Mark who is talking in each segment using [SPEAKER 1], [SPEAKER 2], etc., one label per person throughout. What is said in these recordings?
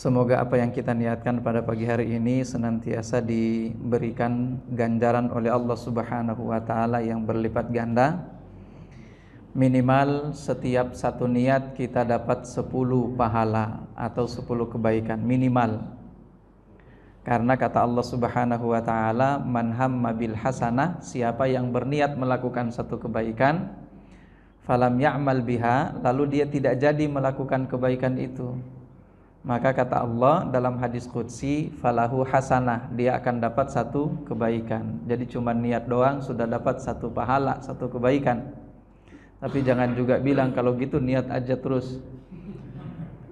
[SPEAKER 1] Semoga apa yang kita niatkan pada pagi hari ini senantiasa diberikan ganjaran oleh Allah Subhanahu wa taala yang berlipat ganda. Minimal setiap satu niat kita dapat 10 pahala atau 10 kebaikan minimal. Karena kata Allah Subhanahu wa taala, "Man hamma bil hasanah", siapa yang berniat melakukan satu kebaikan, falam ya'mal biha, lalu dia tidak jadi melakukan kebaikan itu maka kata Allah dalam hadis qudsi, falahu hasanah, dia akan dapat satu kebaikan. Jadi cuma niat doang sudah dapat satu pahala, satu kebaikan. Tapi jangan juga bilang kalau gitu niat aja terus.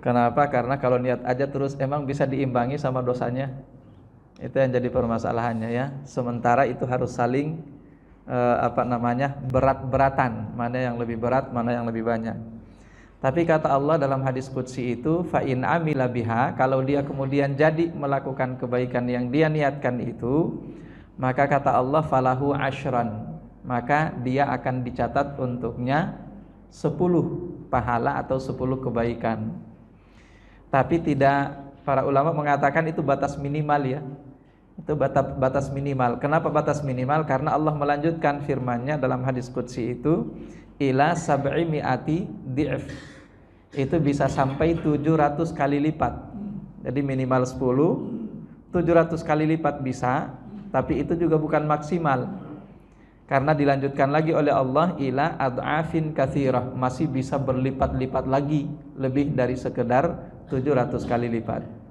[SPEAKER 1] Kenapa? Karena kalau niat aja terus emang bisa diimbangi sama dosanya. Itu yang jadi permasalahannya ya. Sementara itu harus saling eh, apa namanya? berat-beratan, mana yang lebih berat, mana yang lebih banyak. Tapi kata Allah dalam hadis qudsi itu fa'in amila biha kalau dia kemudian jadi melakukan kebaikan yang dia niatkan itu maka kata Allah falahu ashran maka dia akan dicatat untuknya 10 pahala atau 10 kebaikan. Tapi tidak para ulama mengatakan itu batas minimal ya. Itu batas minimal. Kenapa batas minimal? Karena Allah melanjutkan firman-Nya dalam hadis qudsi itu ila sab'i mi'ati di'f itu bisa sampai 700 kali lipat. Jadi minimal 10, 700 kali lipat bisa, tapi itu juga bukan maksimal. Karena dilanjutkan lagi oleh Allah ila ad'afin kathirah, masih bisa berlipat-lipat lagi lebih dari sekedar 700 kali lipat.